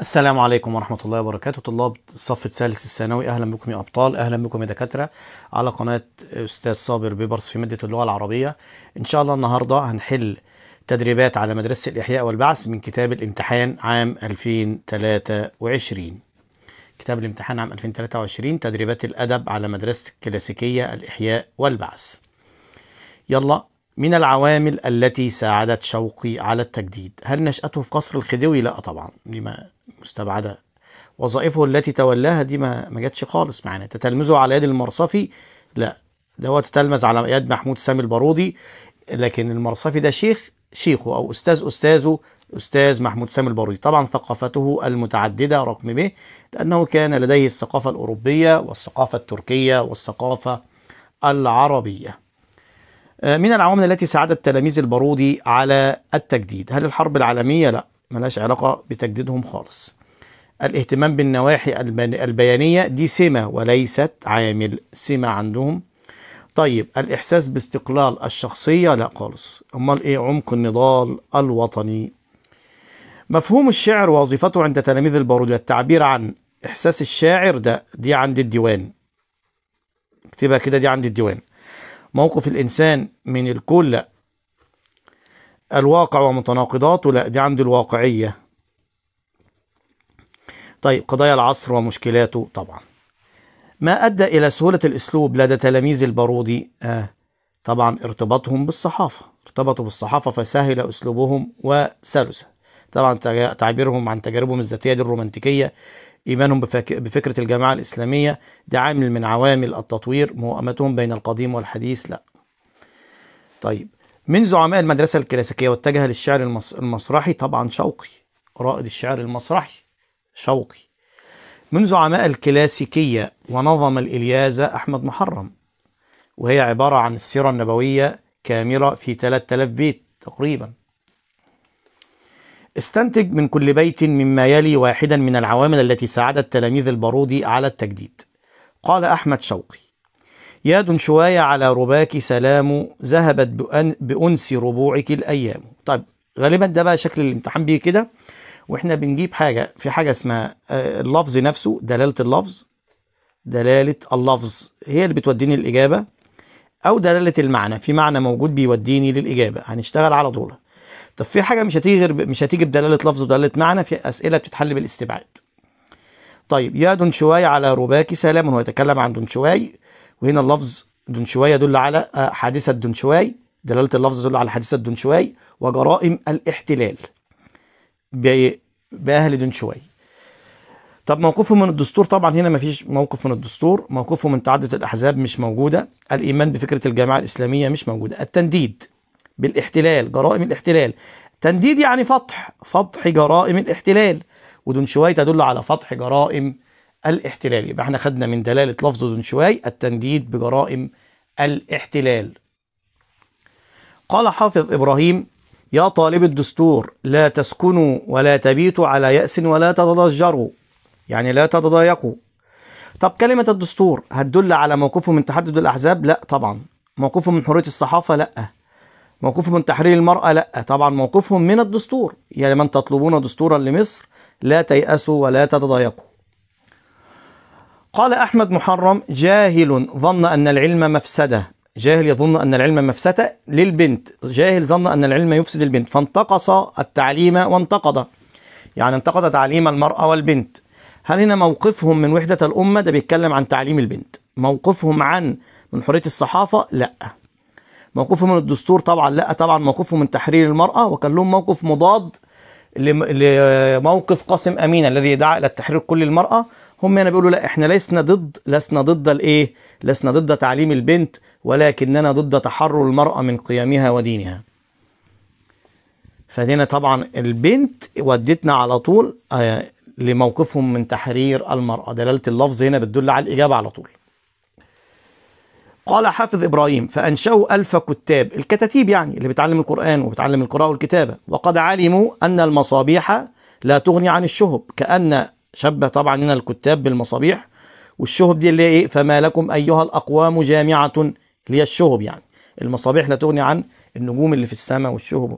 السلام عليكم ورحمة الله وبركاته طلاب الصف الثالث الثانوي أهلا بكم يا أبطال أهلا بكم يا دكاترة على قناة أستاذ صابر بيبرس في مادة اللغة العربية إن شاء الله النهاردة هنحل تدريبات على مدرسة الإحياء والبعث من كتاب الامتحان عام 2023 كتاب الامتحان عام 2023 تدريبات الأدب على مدرسة الكلاسيكية الإحياء والبعث يلا من العوامل التي ساعدت شوقي على التجديد هل نشأته في قصر الخديوي لا طبعا دي مستبعدة وظائفه التي تولاها دي ما ما جاتش خالص معانا تتلمذه على يد المرصفي لا ده هو تتلمذ على يد محمود سامي البارودي لكن المرصفي ده شيخ شيخه او استاذ استاذه أستاذ محمود سامي البارودي طبعا ثقافته المتعددة رقم ب لأنه كان لديه الثقافة الأوروبية والثقافة التركية والثقافة العربية آه، من العوامل التي ساعدت تلاميذ البارودي على التجديد هل الحرب العالمية؟ لا ملاش علاقة بتجديدهم خالص الاهتمام بالنواحي البيانية دي سمة وليست عامل سمة عندهم طيب الإحساس باستقلال الشخصية لا خالص أمال إيه عمق النضال الوطني مفهوم الشعر ووظيفته عند تلاميذ البارودي التعبير عن إحساس الشاعر ده دي عند الديوان اكتبها كده دي عند الديوان موقف الإنسان من الكل لا الواقع ومتناقضاته لا دي عند الواقعية طيب قضايا العصر ومشكلاته طبعا ما أدى إلى سهولة الأسلوب لدى تلاميذ البارودي آه طبعا ارتباطهم بالصحافة ارتبطوا بالصحافة فسهل أسلوبهم وسلسة طبعا تعبيرهم عن تجاربهم الذاتية دي الرومانتيكية إيمانهم بفكرة الجماعة الإسلامية ده عامل من عوامل التطوير موائمتهم بين القديم والحديث لا طيب من زعماء المدرسة الكلاسيكية واتجه للشعر المسرحي طبعا شوقي رائد الشعر المسرحي شوقي من زعماء الكلاسيكية ونظم الإلياذة أحمد محرم وهي عبارة عن السيرة النبوية كاملة في 3000 بيت تقريباً استنتج من كل بيت مما يلي واحدا من العوامل التي ساعدت تلاميذ البارودي على التجديد قال أحمد شوقي ياد شوية على رباك سلام ذهبت بأنس ربوعك الأيام طيب غالبا ده بقى شكل الامتحان بيه كده واحنا بنجيب حاجة في حاجة اسمها آه، اللفظ نفسه دلالة اللفظ دلالة اللفظ هي اللي بتوديني الإجابة أو دلالة المعنى في معنى موجود بيوديني للإجابة هنشتغل على دولة طب في حاجه مش هتيجي غير مش هتيجي بدلاله لفظ ودلاله معنى في اسئله بتتحل بالاستبعاد طيب يا دنشواي على رباك سلام هو يتكلم عن دنشواي وهنا اللفظ دنشواي يدل على آه، حادثه دنشواي دلاله اللفظ تدل على حادثه دنشواي وجرائم الاحتلال باهل دنشواي طب موقفه من الدستور طبعا هنا مفيش موقف من الدستور موقفه من تعدد الاحزاب مش موجوده الايمان بفكره الجماعه الاسلاميه مش موجوده التنديد بالاحتلال جرائم الاحتلال تنديد يعني فتح فتح جرائم الاحتلال ودنشواي تدل على فتح جرائم الاحتلال يبقى احنا خدنا من دلالة لفظ دنشواي التنديد بجرائم الاحتلال قال حافظ إبراهيم يا طالب الدستور لا تسكنوا ولا تبيتوا على يأس ولا تتضجروا يعني لا تتضايقوا طب كلمة الدستور هتدل على موقفه من تحدد الأحزاب؟ لا طبعا موقفه من حرية الصحافة؟ لا موقفهم من تحرير المرأة لا طبعا موقفهم من الدستور يا يعني من تطلبون دستورا لمصر لا تيأسوا ولا تتضايقوا قال أحمد محرم جاهل ظن أن العلم مفسدة جاهل يظن أن العلم مفسدة للبنت جاهل ظن أن العلم يفسد البنت فانتقص التعليم وانتقض يعني انتقض تعليم المرأة والبنت هل هنا موقفهم من وحدة الأمة ده بيتكلم عن تعليم البنت موقفهم عن من حرية الصحافة لأ موقفهم من الدستور طبعا لا طبعا موقفهم من تحرير المرأة وكان لهم موقف مضاد لموقف قاسم أمين الذي دعا إلى التحرير كل المرأة هم هنا بيقولوا لا احنا لسنا ضد لسنا ضد الايه لسنا ضد تعليم البنت ولكننا ضد تحرر المرأة من قيمها ودينها فهنا طبعا البنت ودتنا على طول آه، لموقفهم من تحرير المرأة دلالة اللفظ هنا بتدل على الإجابة على طول قال حافظ إبراهيم فأنشأوا ألف كتاب الكتاتيب يعني اللي بتعلم القرآن وبتعلم القراءة والكتابة وقد علموا أن المصابيح لا تغني عن الشهب كأن شبه طبعا هنا الكتاب بالمصابيح والشهب دي اللي ايه فما لكم ايها الاقوام جامعه هي الشهب يعني المصابيح لا تغني عن النجوم اللي في السماء والشهب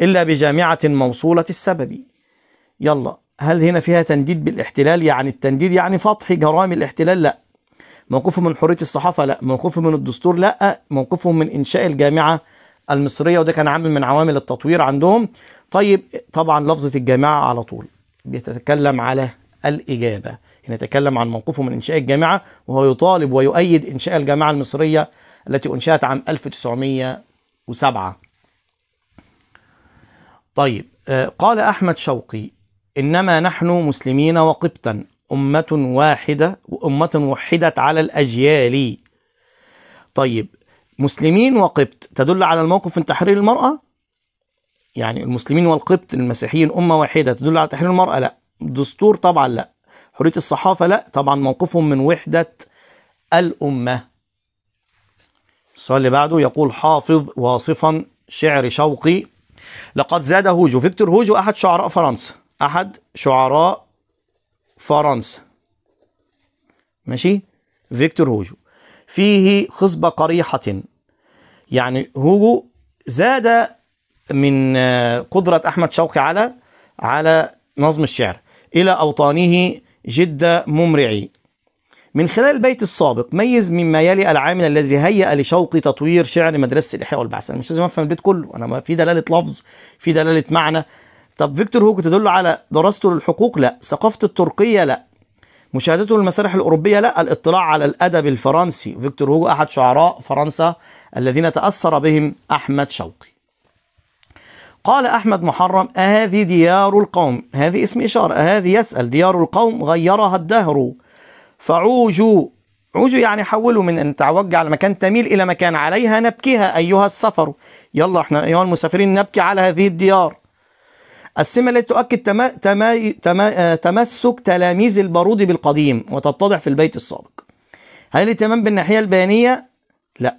الا بجامعه موصوله السبب يلا هل هنا فيها تنديد بالاحتلال يعني التنديد يعني فتح جرائم الاحتلال لا موقفهم من حريه الصحافه لا موقفهم من الدستور لا موقفهم من انشاء الجامعه المصريه وده كان عامل من عوامل التطوير عندهم طيب طبعا لفظه الجامعه على طول بيتكلم على الاجابه نتكلم عن موقفه من انشاء الجامعه وهو يطالب ويؤيد انشاء الجامعه المصريه التي أنشأت عام 1907 طيب آه، قال احمد شوقي انما نحن مسلمين وقبطا أمة واحدة وأمة وحدت على الأجيال طيب مسلمين وقبط تدل على الموقف من تحرير المرأة يعني المسلمين والقبط المسيحيين أمة واحدة تدل على تحرير المرأة لا دستور طبعا لا حرية الصحافة لا طبعا موقفهم من وحدة الأمة السؤال اللي بعده يقول حافظ واصفا شعر شوقي لقد زاده هوجو فيكتور هوجو أحد شعراء فرنسا أحد شعراء فرنسا ماشي فيكتور هوجو فيه خصبة قريحة يعني هوجو زاد من آه، قدرة أحمد شوقي على على نظم الشعر إلى أوطانه جد ممرعي من خلال البيت السابق ميز مما يلي العامل الذي هيأ لشوقي تطوير شعر مدرسة الإحياء والبعث أنا مش لازم أفهم البيت كله أنا في دلالة لفظ في دلالة معنى طب فيكتور هوجو تدل على دراسته للحقوق لا ثقافته التركيه لا مشاهدته للمسارح الأوروبية لا الاطلاع على الأدب الفرنسي فيكتور هوجو أحد شعراء فرنسا الذين تأثر بهم أحمد شوقي قال أحمد محرم أهذه ديار القوم هذه اسم إشارة هذه يسأل ديار القوم غيرها الدهر فعوجوا عوجوا يعني حولوا من أن تعوج على مكان تميل إلى مكان عليها نبكيها أيها السفر يلا احنا أيها المسافرين نبكي على هذه الديار السمة التي تؤكد تما تما تما آه، تمسك تلاميذ البارودي بالقديم وتتضح في البيت السابق هل الاهتمام بالناحية البيانية؟ لا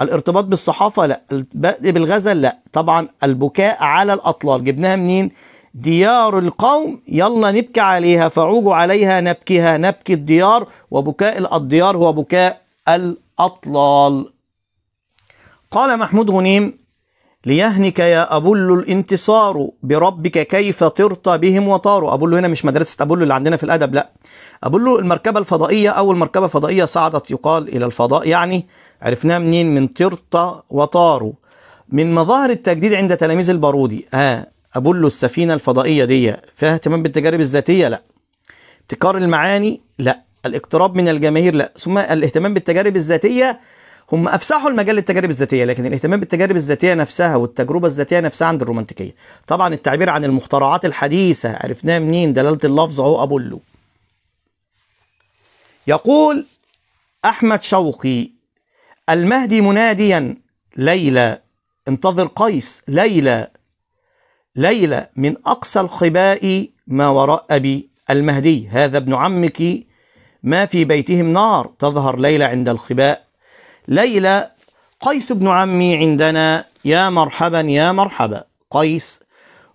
الارتباط بالصحافة لا البدء بالغزل لا طبعا البكاء على الأطلال جبناها منين؟ ديار القوم يلا نبكي عليها فعوجوا عليها نبكيها نبكي الديار وبكاء الديار هو بكاء الأطلال قال محمود غنيم ليهنك يا أبل الانتصار بربك كيف طرت بهم وطاروا أبل هنا مش مدرسة أبل اللي عندنا في الأدب لا أبل المركبة الفضائية أول مركبة فضائية صعدت يقال إلى الفضاء يعني عرفناها منين من طرت وطاروا من مظاهر التجديد عند تلاميذ البارودي ها آه أبل السفينة الفضائية دي فيها اهتمام بالتجارب الذاتية لا ابتكار المعاني لا الاقتراب من الجماهير لا ثم الاهتمام بالتجارب الذاتية هم افسحوا المجال للتجارب الذاتيه لكن الاهتمام بالتجارب الذاتيه نفسها والتجربه الذاتيه نفسها عند الرومانتيكيه طبعا التعبير عن المخترعات الحديثه عرفناها منين دلاله اللفظ اهو ابولو يقول احمد شوقي المهدي مناديا ليلى انتظر قيس ليلى ليلى من اقصى الخباء ما وراء ابي المهدي هذا ابن عمك ما في بيتهم نار تظهر ليلى عند الخباء ليلى قيس بن عمي عندنا يا مرحبا يا مرحبا قيس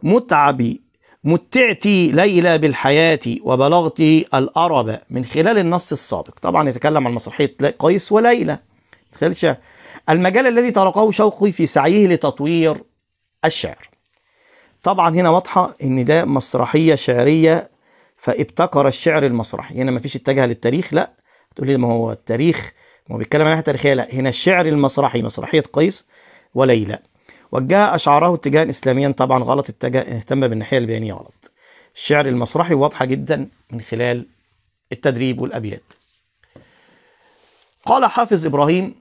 متعبي متعتي ليلى بالحياة وبلغت الأرب من خلال النص السابق طبعا يتكلم عن مسرحية قيس وليلى خلال الشعر المجال الذي تركه شوقي في سعيه لتطوير الشعر طبعا هنا واضحة ان ده مسرحية شعرية فابتكر الشعر المسرحي هنا مفيش اتجه للتاريخ لا تقول لي ما هو التاريخ هو بيتكلم عن الناحيه التاريخيه لا هنا الشعر المسرحي مسرحيه قيس وليلى وجه اشعاره اتجاها اسلاميا طبعا غلط اتجه اهتم بالناحيه البيانيه غلط الشعر المسرحي واضحه جدا من خلال التدريب والابيات قال حافظ ابراهيم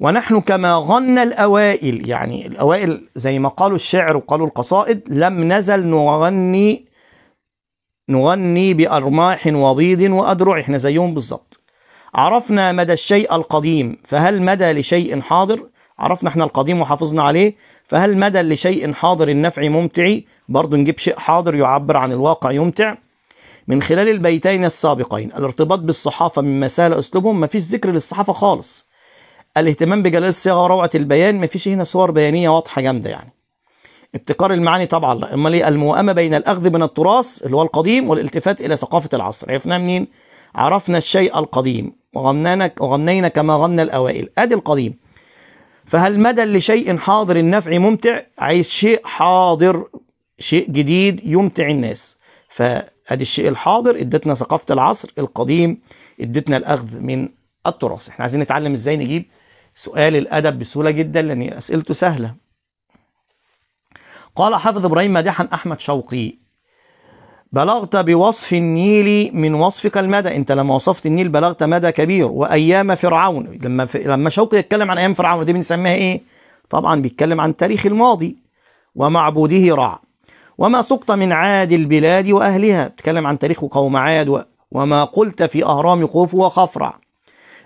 ونحن كما غنى الاوائل يعني الاوائل زي ما قالوا الشعر وقالوا القصائد لم نزل نغني نغني بارماح وبيض وادرع احنا زيهم بالظبط عرفنا مدى الشيء القديم فهل مدى لشيء حاضر عرفنا احنا القديم وحافظنا عليه فهل مدى لشيء حاضر النفع ممتع برضه نجيب شيء حاضر يعبر عن الواقع يمتع من خلال البيتين السابقين الارتباط بالصحافة مما سهل أسلوبهم مفيش ذكر للصحافة خالص الاهتمام بجلال الصيغة وروعة البيان مفيش هنا صور بيانية واضحة جامدة يعني ابتكار المعاني طبعا لا امال ايه الموائمه بين الاخذ من التراث اللي هو القديم والالتفات الى ثقافه العصر عرفناها منين عرفنا الشيء القديم وغنينا وغنينا كما غنى الأوائل أدي القديم فهل مدى لشيء حاضر النفع ممتع عايز شيء حاضر شيء جديد يمتع الناس فأدي الشيء الحاضر ادتنا ثقافة العصر القديم ادتنا الأخذ من التراث احنا عايزين نتعلم ازاي نجيب سؤال الأدب بسهولة جدا لأن أسئلته سهلة قال حافظ إبراهيم مادحا أحمد شوقي بلغت بوصف النيل من وصفك المدى انت لما وصفت النيل بلغت مدى كبير وايام فرعون لما ف... لما شوقي يتكلم عن ايام فرعون دي بنسميها ايه طبعا بيتكلم عن تاريخ الماضي ومعبوده رع وما سقط من عاد البلاد واهلها بيتكلم عن تاريخ قوم عاد و... وما قلت في اهرام خوف وخفرع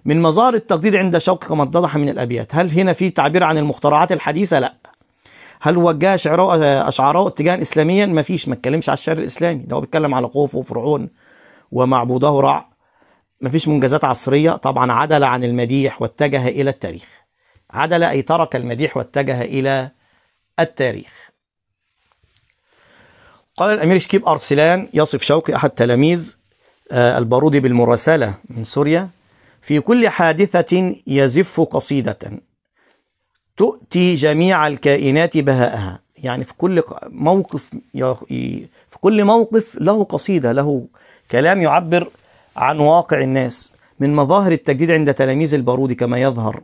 من مظاهر التقدير عند شوقي كما اتضح من الابيات هل هنا في تعبير عن المخترعات الحديثه لا هل وجه شعره اشعاره اتجاها اسلاميا ما فيش ما اتكلمش على الشعر الاسلامي ده هو بيتكلم على خوفه وفرعون ومعبوده رع ما فيش منجزات عصريه طبعا عدل عن المديح واتجه الى التاريخ عدل اي ترك المديح واتجه الى التاريخ قال الامير شكيب ارسلان يصف شوقي احد تلاميذ آه، البارودي بالمراسله من سوريا في كل حادثه يزف قصيده تؤتي جميع الكائنات بهاءها يعني في كل موقف في كل موقف له قصيدة له كلام يعبر عن واقع الناس من مظاهر التجديد عند تلاميذ البارودي كما يظهر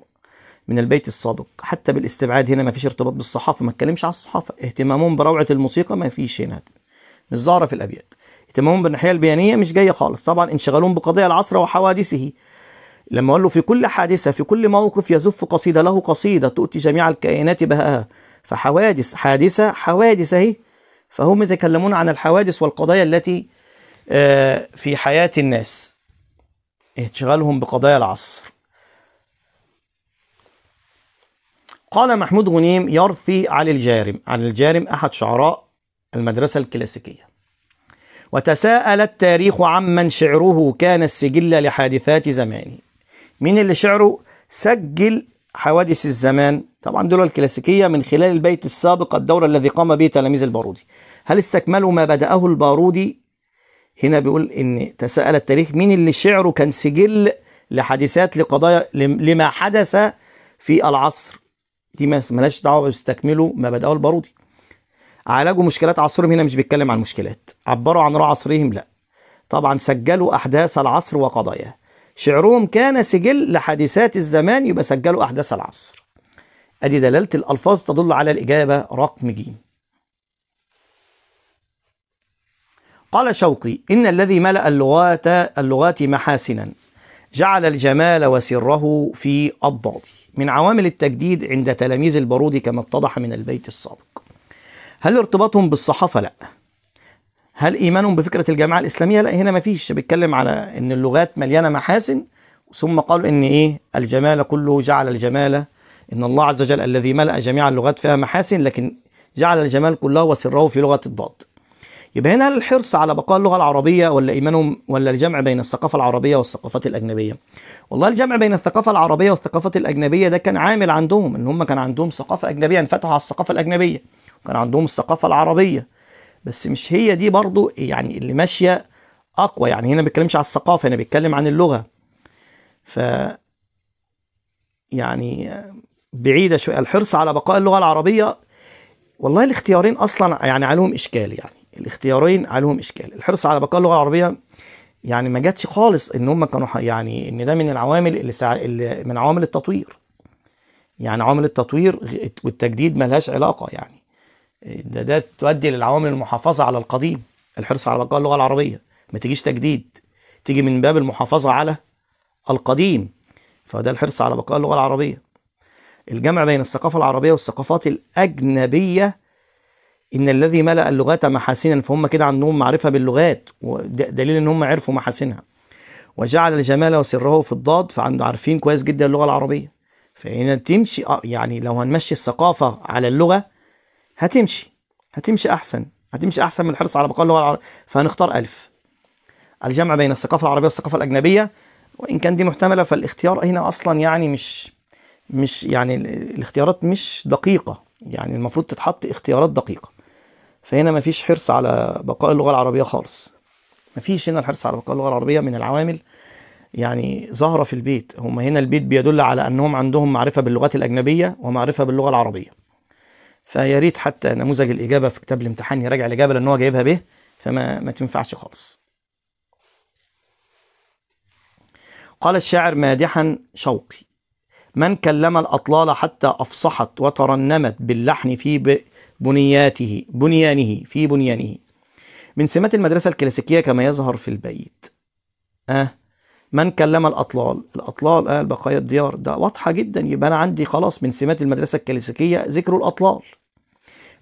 من البيت السابق حتى بالاستبعاد هنا ما فيش ارتباط بالصحافة ما اتكلمش على الصحافة اهتمامهم بروعة الموسيقى ما فيش هنا مش ظاهرة في الأبيات اهتمامهم بالناحية البيانية مش جاية خالص طبعا انشغالهم بقضايا العصر وحوادثه لما قال له في كل حادثة في كل موقف يزف قصيدة له قصيدة تؤتي جميع الكائنات بهاءها فحوادث حادثة حوادث أهي فهم يتكلمون عن الحوادث والقضايا التي آه، في حياة الناس اشغالهم بقضايا العصر قال محمود غنيم يرثي علي الجارم علي الجارم أحد شعراء المدرسة الكلاسيكية وتساءل التاريخ عمن شعره كان السجل لحادثات زمانه مين اللي شعره سجل حوادث الزمان طبعا دول الكلاسيكية من خلال البيت السابق الدور الذي قام به تلاميذ البارودي هل استكملوا ما بدأه البارودي هنا بيقول ان تساءل التاريخ مين اللي شعره كان سجل لحادثات لقضايا لما حدث في العصر دي ما مالهاش دعوه بيستكملوا ما بدأه البارودي عالجوا مشكلات عصرهم هنا مش بيتكلم عن مشكلات عبروا عن رأى عصرهم لا طبعا سجلوا احداث العصر وقضاياه شعرهم كان سجل لحادثات الزمان يبقى سجلوا أحداث العصر أدي دلالة الألفاظ تدل على الإجابة رقم ج قال شوقي إن الذي ملأ اللغات اللغات محاسنا جعل الجمال وسره في الضاد من عوامل التجديد عند تلاميذ البارودي كما اتضح من البيت السابق هل ارتباطهم بالصحافة؟ لأ هل ايمانهم بفكره الجماعه الاسلاميه لا هنا ما فيش بيتكلم على ان اللغات مليانه محاسن ثم قالوا ان ايه الجمال كله جعل الجمال ان الله عز وجل الذي ملا جميع اللغات فيها محاسن لكن جعل الجمال كله وسره في لغه الضاد يبقى هنا الحرص على بقاء اللغه العربيه ولا ايمانهم ولا الجمع بين الثقافه العربيه والثقافات الاجنبيه والله الجمع بين الثقافه العربيه والثقافات الاجنبيه ده كان عامل عندهم ان هم كان عندهم ثقافه اجنبيه انفتحوا على الثقافه الاجنبيه كان عندهم الثقافه العربيه بس مش هي دي برضو يعني اللي ماشيه اقوى يعني هنا ما بتكلمش على الثقافه هنا بيتكلم عن اللغه ف يعني بعيده شويه الحرص على بقاء اللغه العربيه والله الاختيارين اصلا يعني عليهم اشكال يعني الاختيارين عليهم اشكال الحرص على بقاء اللغه العربيه يعني ما جاتش خالص ان هم كانوا يعني ان ده من العوامل اللي, سع... اللي من عوامل التطوير يعني عوامل التطوير والتجديد ملهاش علاقه يعني ده, ده تؤدي للعوامل المحافظه على القديم الحرص على بقاء اللغه العربيه ما تجيش تجديد تيجي من باب المحافظه على القديم فده الحرص على بقاء اللغه العربيه الجمع بين الثقافه العربيه والثقافات الاجنبيه ان الذي ملا اللغات محاسنا فهم كده عندهم معرفه باللغات دليل ان هم عرفوا محاسنها وجعل الجمال وسره في الضاد فعنده عارفين كويس جدا اللغه العربيه فهنا تمشي آه، يعني لو هنمشي الثقافه على اللغه هتمشي هتمشي احسن هتمشي احسن من الحرص على بقاء اللغه العربيه فهنختار الف الجمع بين الثقافه العربيه والثقافه الاجنبيه وان كان دي محتمله فالاختيار هنا اصلا يعني مش مش يعني الاختيارات مش دقيقه يعني المفروض تتحط اختيارات دقيقه فهنا مفيش حرص على بقاء اللغه العربيه خالص مفيش هنا الحرص على بقاء اللغه العربيه من العوامل يعني ظاهره في البيت هم هنا البيت بيدل على انهم عندهم معرفه باللغات الاجنبيه ومعرفه باللغه العربيه فيا ريت حتى نموذج الاجابه في كتاب الامتحان يراجع الاجابه لان هو جايبها به فما ما تنفعش خالص قال الشاعر مادحا شوقي من كلم الأطلال حتى أفصحت وترنمت باللحن في بنياته بنيانه في بنيانه من سمات المدرسة الكلاسيكية كما يظهر في البيت آه من كلم الأطلال الأطلال آه بقايا الديار ده واضحة جدا يبقى أنا عندي خلاص من سمات المدرسة الكلاسيكية ذكر الأطلال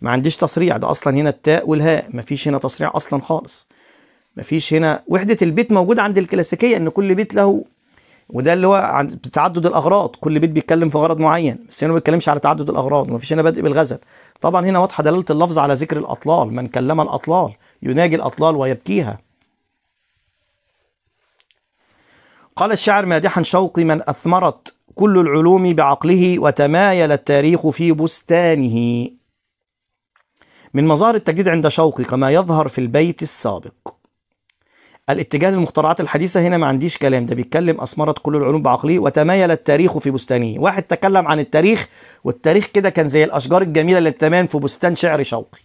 ما عنديش تصريع ده اصلا هنا التاء والهاء ما فيش هنا تصريع اصلا خالص ما فيش هنا وحده البيت موجوده عند الكلاسيكيه ان كل بيت له وده اللي هو عند تعدد الاغراض كل بيت بيتكلم في غرض معين بس هنا ما بيتكلمش على تعدد الاغراض ما فيش هنا بدء بالغزل طبعا هنا واضحه دلاله اللفظ على ذكر الاطلال من كلم الاطلال يناجي الاطلال ويبكيها قال الشاعر مادحا شوقي من اثمرت كل العلوم بعقله وتمايل التاريخ في بستانه من مظاهر التجديد عند شوقي كما يظهر في البيت السابق الاتجاه للمخترعات الحديثة هنا ما عنديش كلام ده بيتكلم اسمرت كل العلوم بعقله وتمايل التاريخ في بستانه واحد تكلم عن التاريخ والتاريخ كده كان زي الأشجار الجميلة اللي تمام في بستان شعر شوقي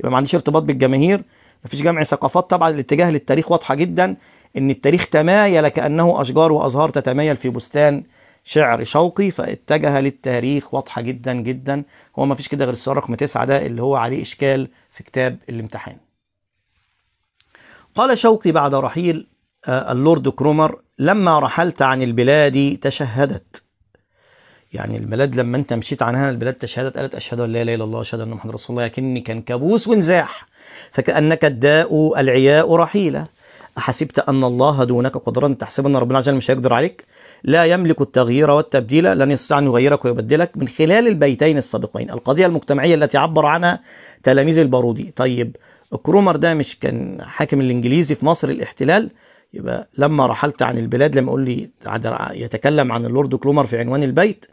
يبقى ما عنديش ارتباط بالجماهير ما فيش جمع ثقافات طبعا الاتجاه للتاريخ واضحة جدا ان التاريخ تمايل كأنه أشجار وأزهار تتمايل في بستان شعر شوقي فاتجه للتاريخ واضحة جدا جدا هو ما فيش كده غير السؤال رقم تسعة ده اللي هو عليه إشكال في كتاب الامتحان قال شوقي بعد رحيل آه، اللورد كرومر لما رحلت عن البلاد تشهدت يعني البلاد لما انت مشيت عنها البلاد تشهدت قالت اشهد ان لا اله الا الله اشهد ان محمد رسول الله لكني كان كابوس ونزاح فكانك الداء العياء رحيله أحسبت أن الله دونك قدرا تحسب أن ربنا عجل مش هيقدر عليك لا يملك التغيير والتبديل لن يستطيع أن يغيرك ويبدلك من خلال البيتين السابقين القضية المجتمعية التي عبر عنها تلاميذ البارودي طيب كرومر ده مش كان حاكم الإنجليزي في مصر الاحتلال يبقى لما رحلت عن البلاد لما يقول لي يتكلم عن اللورد كرومر في عنوان البيت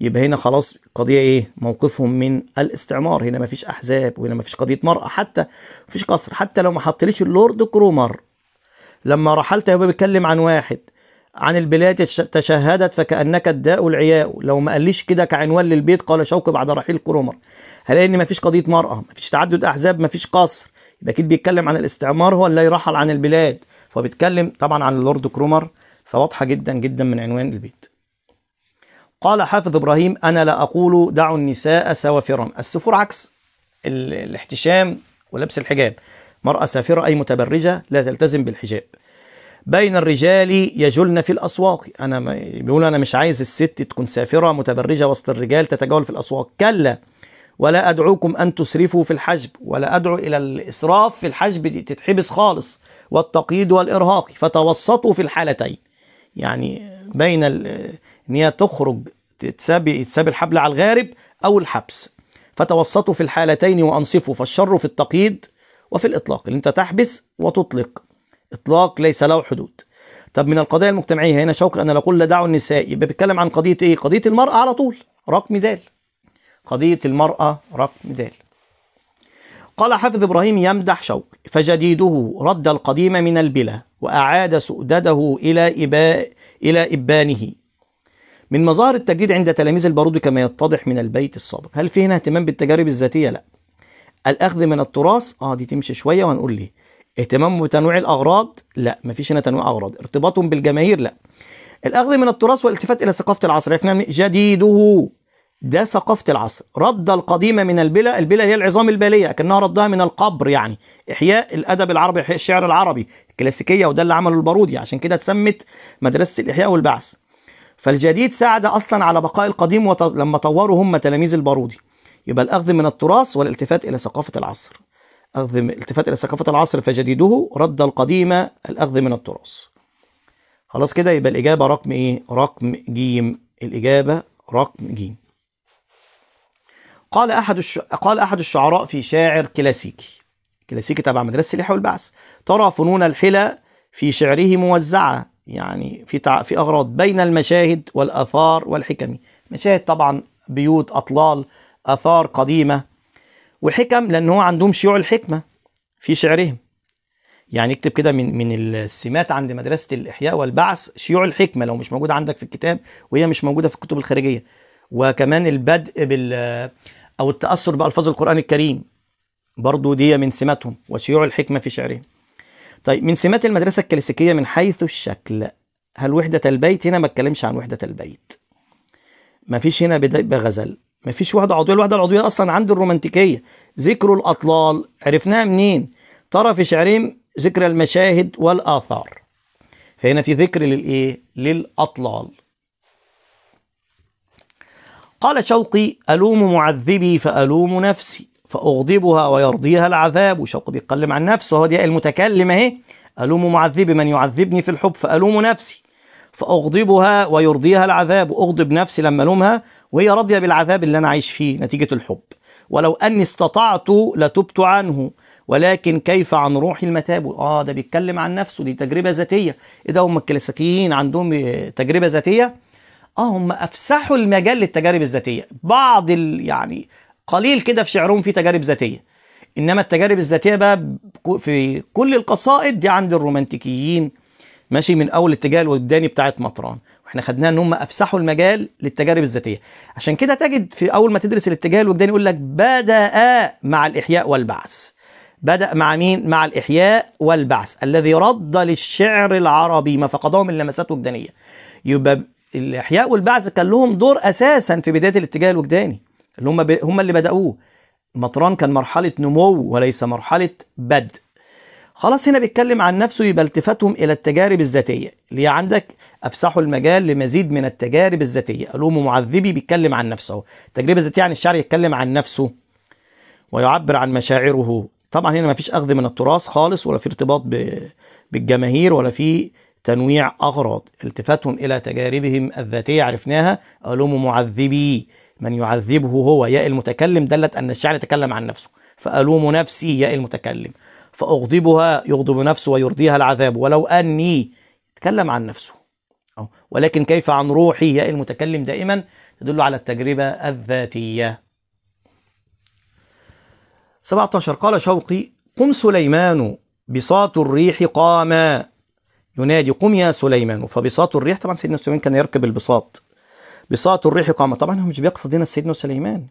يبقى هنا خلاص قضية ايه موقفهم من الاستعمار هنا مفيش احزاب وهنا مفيش قضية مرأة حتى مفيش قصر حتى لو ما حطليش اللورد كرومر لما رحلت هو بيتكلم عن واحد عن البلاد تشهدت فكأنك الداء العياء لو ما قاليش كده كعنوان للبيت قال شوقي بعد رحيل كرومر هلاقي ان فيش قضيه مرأة ما فيش تعدد احزاب ما فيش قصر يبقى اكيد بيتكلم عن الاستعمار هو اللي يرحل عن البلاد فبيتكلم طبعا عن اللورد كرومر فواضحه جدا جدا من عنوان البيت قال حافظ ابراهيم انا لا اقول دعوا النساء سوافرا السفور عكس الاحتشام ولبس الحجاب مرأة سافرة أي متبرجة لا تلتزم بالحجاب بين الرجال يجلن في الأسواق أنا بيقول أنا مش عايز الست تكون سافرة متبرجة وسط الرجال تتجول في الأسواق كلا ولا أدعوكم أن تسرفوا في الحجب ولا أدعو إلى الإسراف في الحجب تتحبس خالص والتقييد والإرهاق فتوسطوا في الحالتين يعني بين إن هي تخرج تتساب يتساب الحبل على الغارب أو الحبس فتوسطوا في الحالتين وأنصفوا فالشر في التقييد وفي الإطلاق اللي أنت تحبس وتطلق إطلاق ليس له حدود طب من القضايا المجتمعية هنا شوقي أنا لا أقول لا دعوة النساء يبقى بيتكلم عن قضية إيه؟ قضية المرأة على طول رقم دال قضية المرأة رقم دال قال حافظ إبراهيم يمدح شوقي فجديده رد القديم من البلا وأعاد سؤدده إلى إباء إلى إبانه من مظاهر التجديد عند تلاميذ البارود كما يتضح من البيت السابق هل في هنا اهتمام بالتجارب الذاتية؟ لا الاخذ من التراث اه دي تمشي شويه وهنقول ليه اهتمام بتنويع الاغراض لا مفيش هنا تنويع اغراض ارتباطهم بالجماهير لا الاخذ من التراث والالتفات الى ثقافه العصر عرفنا جديده ده ثقافه العصر رد القديمه من البلا البلا هي العظام الباليه كانها ردها من القبر يعني احياء الادب العربي احياء الشعر العربي الكلاسيكيه وده اللي عمله البارودي عشان كده اتسمت مدرسه الاحياء والبعث فالجديد ساعد اصلا على بقاء القديم وط... لما طوروا هم تلاميذ البارودي يبقى الأخذ من التراث والالتفات إلى ثقافة العصر أخذ التفات إلى ثقافة العصر فجديده رد القديم الأخذ من التراث خلاص كده يبقى الإجابة رقم إيه؟ رقم جيم الإجابة رقم جيم قال أحد الش... قال أحد الشعراء في شاعر كلاسيكي كلاسيكي تبع مدرسة الإيحاء والبعث ترى فنون الحلى في شعره موزعة يعني في تع... في أغراض بين المشاهد والآثار والحكم مشاهد طبعا بيوت أطلال آثار قديمة وحكم لأن هو عندهم شيوع الحكمة في شعرهم يعني اكتب كده من من السمات عند مدرسة الإحياء والبعث شيوع الحكمة لو مش موجودة عندك في الكتاب وهي مش موجودة في الكتب الخارجية وكمان البدء بال أو التأثر بألفاظ القرآن الكريم برضو دي من سماتهم وشيوع الحكمة في شعرهم طيب من سمات المدرسة الكلاسيكية من حيث الشكل هل وحدة البيت هنا ما اتكلمش عن وحدة البيت ما فيش هنا بدء بغزل ما فيش وحده عضويه الوحده العضويه اصلا عند الرومانتيكيه ذكر الاطلال عرفناها منين ترى في شعرهم ذكر المشاهد والاثار فهنا في ذكر للايه للاطلال قال شوقي الوم معذبي فالوم نفسي فاغضبها ويرضيها العذاب شوقي بيتكلم عن نفسه هو دي المتكلم اهي الوم معذبي من يعذبني في الحب فالوم نفسي فأغضبها ويرضيها العذاب أغضب نفسي لما ألومها وهي راضية بالعذاب اللي أنا عايش فيه نتيجة الحب ولو أني استطعت لتبت عنه ولكن كيف عن روحي المتاب آه ده بيتكلم عن نفسه دي تجربة ذاتية إيه ده هم الكلاسيكيين عندهم تجربة ذاتية آه هم أفسحوا المجال للتجارب الذاتية بعض ال يعني قليل كده في شعرهم في تجارب ذاتية إنما التجارب الذاتية بقى في كل القصائد دي عند الرومانتيكيين ماشي من اول اتجاه الوداني بتاعه مطران واحنا خدناها ان هم افسحوا المجال للتجارب الذاتيه عشان كده تجد في اول ما تدرس الاتجاه الوجداني يقول لك بدا مع الاحياء والبعث بدأ مع مين؟ مع الإحياء والبعث الذي رد للشعر العربي ما فقده من لمسات وجدانية يبقى الإحياء والبعث كان لهم دور أساسا في بداية الاتجاه الوجداني اللي هم ب... هم اللي بدأوه مطران كان مرحلة نمو وليس مرحلة بدء خلاص هنا بيتكلم عن نفسه يبقى التفاتهم الى التجارب الذاتيه اللي عندك افسحوا المجال لمزيد من التجارب الذاتيه الوم معذبي بيتكلم عن نفسه التجربه الذاتيه عن يعني الشعر يتكلم عن نفسه ويعبر عن مشاعره طبعا هنا ما فيش اخذ من التراث خالص ولا في ارتباط بالجماهير ولا في تنويع اغراض التفاتهم الى تجاربهم الذاتيه عرفناها الوم معذبي من يعذبه هو يا المتكلم دلت ان الشعر يتكلم عن نفسه فالوم نفسي يا المتكلم فأغضبها يغضب نفسه ويرضيها العذاب ولو أني تكلم عن نفسه أو ولكن كيف عن روحي ياء المتكلم دائما تدل على التجربة الذاتية 17 قال شوقي قم سليمان بساط الريح قام ينادي قم يا سليمان فبساط الريح طبعا سيدنا سليمان كان يركب البساط بساط الريح قام طبعا هو مش بيقصد هنا سيدنا سليمان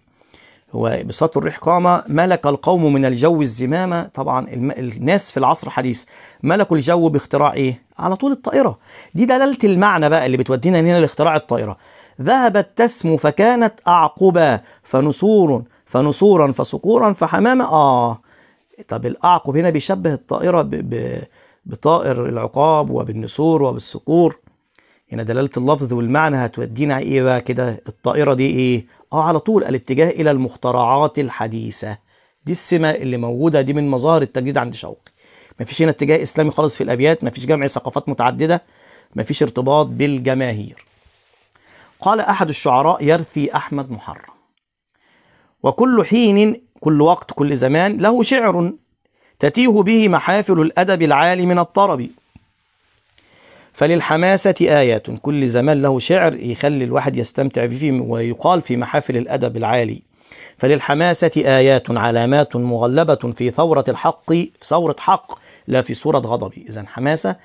وبساط الريح قام ملك القوم من الجو الزمامة طبعا الناس في العصر الحديث ملكوا الجو باختراع ايه على طول الطائرة دي دلالة المعنى بقى اللي بتودينا هنا لاختراع الطائرة ذهبت تسمو فكانت أعقبا فنسور فنسورا فصقورا فحمامة آه طب الأعقب هنا بيشبه الطائرة ب... ب... بطائر العقاب وبالنسور وبالصقور هنا دلالة اللفظ والمعنى هتودينا ايه بقى كده الطائرة دي ايه اه على طول الاتجاه الى المخترعات الحديثة دي السمة اللي موجودة دي من مظاهر التجديد عند شوقي مفيش هنا اتجاه اسلامي خالص في الابيات مفيش جمع ثقافات متعددة مفيش ارتباط بالجماهير قال احد الشعراء يرثي احمد محرم وكل حين كل وقت كل زمان له شعر تتيه به محافل الادب العالي من الطرب فللحماسة آيات كل زمان له شعر يخلي الواحد يستمتع فيه ويقال في محافل الأدب العالي فللحماسة آيات علامات مغلبة في ثورة الحق في ثورة حق لا في صورة غضب إذا حماسة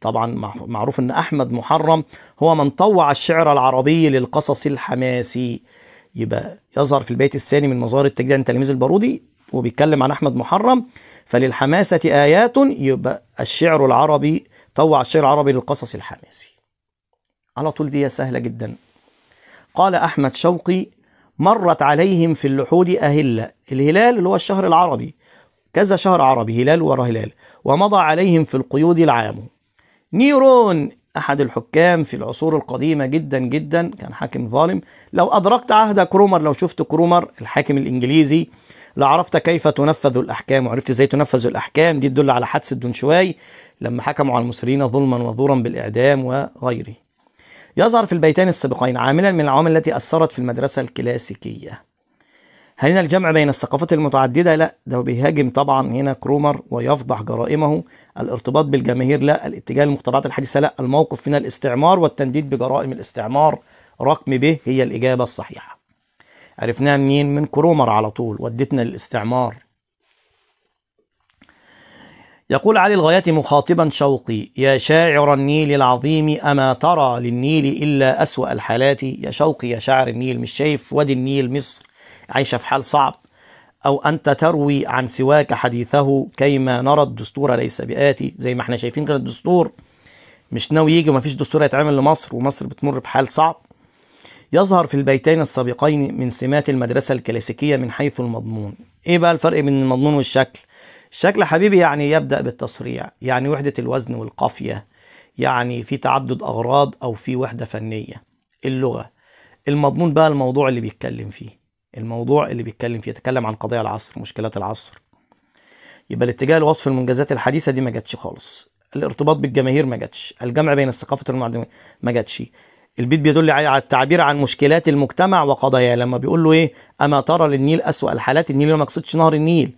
طبعا معروف أن أحمد محرم هو من طوع الشعر العربي للقصص الحماسي يبقى يظهر في البيت الثاني من مظاهر التجديد عن تلميذ البارودي وبيتكلم عن أحمد محرم فللحماسة آيات يبقى الشعر العربي طوع الشعر العربي للقصص الحماسي على طول دي سهلة جدا قال أحمد شوقي مرت عليهم في اللحود أهلة الهلال اللي هو الشهر العربي كذا شهر عربي هلال ورا هلال ومضى عليهم في القيود العام نيرون أحد الحكام في العصور القديمة جدا جدا كان حاكم ظالم لو أدركت عهد كرومر لو شفت كرومر الحاكم الإنجليزي لعرفت كيف تنفذ الأحكام وعرفت إزاي تنفذ الأحكام دي تدل على حدس الدنشواي لما حكموا على المصريين ظلما وظورا بالإعدام وغيره يظهر في البيتين السابقين عاملا من العوامل التي أثرت في المدرسة الكلاسيكية هل هنا الجمع بين الثقافات المتعددة؟ لا ده بيهاجم طبعا هنا كرومر ويفضح جرائمه الارتباط بالجماهير لا الاتجاه للمخترعات الحديثة لا الموقف من الاستعمار والتنديد بجرائم الاستعمار رقم ب هي الإجابة الصحيحة عرفناها منين؟ من كرومر على طول ودتنا للاستعمار يقول علي الغاية مخاطبا شوقي يا شاعر النيل العظيم أما ترى للنيل إلا أسوأ الحالات يا شوقي يا شاعر النيل مش شايف وادي النيل مصر عايشة في حال صعب أو أنت تروي عن سواك حديثه كيما نرى الدستور ليس بآتي زي ما احنا شايفين كان الدستور مش ناوي يجي ومفيش دستور هيتعمل لمصر ومصر بتمر بحال صعب يظهر في البيتين السابقين من سمات المدرسة الكلاسيكية من حيث المضمون ايه بقى الفرق بين المضمون والشكل الشكل حبيبي يعني يبدأ بالتصريع يعني وحدة الوزن والقافية يعني في تعدد أغراض أو في وحدة فنية اللغة المضمون بقى الموضوع اللي بيتكلم فيه الموضوع اللي بيتكلم فيه يتكلم عن قضايا العصر مشكلات العصر يبقى الاتجاه لوصف المنجزات الحديثة دي ما جاتش خالص الارتباط بالجماهير ما جاتش الجمع بين الثقافة والمعلومات ما جاتش البيت بيدل على التعبير عن مشكلات المجتمع وقضاياه لما بيقول له ايه اما ترى للنيل اسوا الحالات النيل ما مقصدش نهر النيل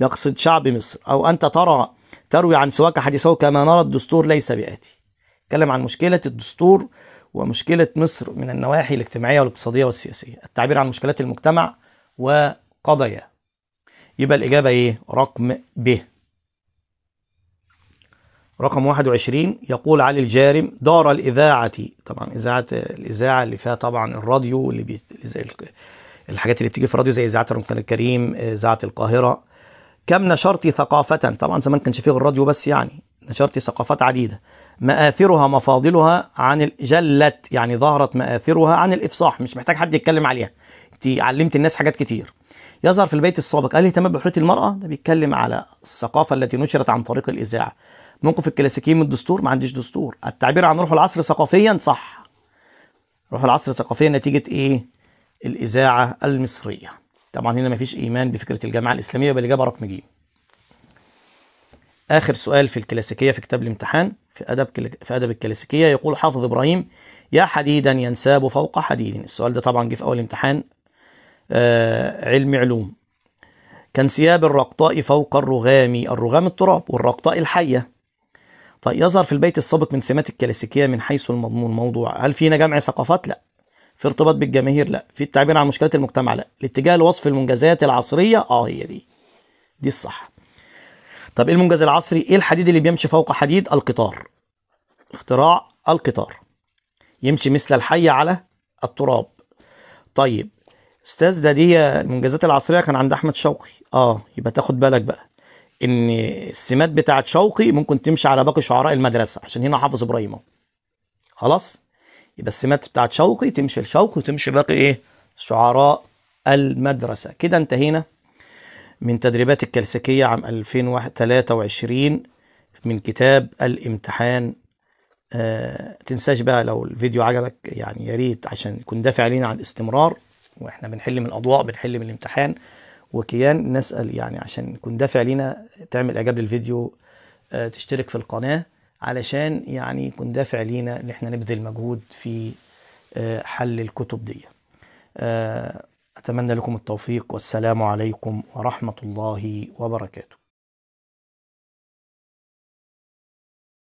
يقصد شعب مصر أو أنت ترى تروي عن سواك حديثه كما نرى الدستور ليس بآتي اتكلم عن مشكلة الدستور ومشكلة مصر من النواحي الاجتماعية والاقتصادية والسياسية التعبير عن مشكلات المجتمع وقضاياه يبقى الإجابة إيه؟ رقم ب رقم 21 يقول علي الجارم دار الإذاعة طبعا إذاعة الإذاعة اللي فيها طبعا الراديو اللي بي... الحاجات اللي بتيجي في الراديو زي إذاعة رمضان الكريم إذاعة القاهرة كم نشرت ثقافة طبعا زمان كانش فيه الراديو بس يعني نشرت ثقافات عديدة مآثرها مفاضلها عن جلت يعني ظهرت مآثرها عن الإفصاح مش محتاج حد يتكلم عليها انت علمت الناس حاجات كتير يظهر في البيت السابق الاهتمام بحرية المرأة ده بيتكلم على الثقافة التي نشرت عن طريق الإذاعة موقف الكلاسيكيين من الدستور ما عنديش دستور التعبير عن روح العصر ثقافيا صح روح العصر ثقافيا نتيجة إيه الإذاعة المصرية طبعا هنا مفيش إيمان بفكرة الجامعة الإسلامية يبقى الإجابة رقم ج آخر سؤال في الكلاسيكية في كتاب الامتحان في أدب في أدب الكلاسيكية يقول حافظ إبراهيم يا حديدا ينساب فوق حديد السؤال ده طبعا جه في أول امتحان آه علم علوم كان ثياب الرقطاء فوق الرغام الرغام التراب والرقطاء الحية طيب يظهر في البيت السابق من سمات الكلاسيكية من حيث المضمون موضوع هل فينا جمع ثقافات؟ لا في ارتباط بالجماهير لا في التعبير عن مشكلات المجتمع لا الاتجاه لوصف المنجزات العصريه اه هي دي دي الصح طب ايه المنجز العصري ايه الحديد اللي بيمشي فوق حديد القطار اختراع القطار يمشي مثل الحي على التراب طيب استاذ ده دي المنجزات العصريه كان عند احمد شوقي اه يبقى تاخد بالك بقى ان السمات بتاعت شوقي ممكن تمشي على باقي شعراء المدرسه عشان هنا حافظ ابراهيم خلاص يبقى السمات بتاعت شوقي تمشي لشوقي وتمشي باقي ايه شعراء المدرسة كده انتهينا من تدريبات الكلاسيكية عام 2023 من كتاب الامتحان آه تنساش بقى لو الفيديو عجبك يعني يا ريت عشان يكون دافع لينا على الاستمرار واحنا بنحل من الاضواء بنحل من الامتحان وكيان نسال يعني عشان يكون دافع لينا تعمل اعجاب للفيديو آه تشترك في القناه علشان يعني يكون دافع لينا ان احنا نبذل مجهود في آه، حل الكتب دي آه، أتمنى لكم التوفيق والسلام عليكم ورحمة الله وبركاته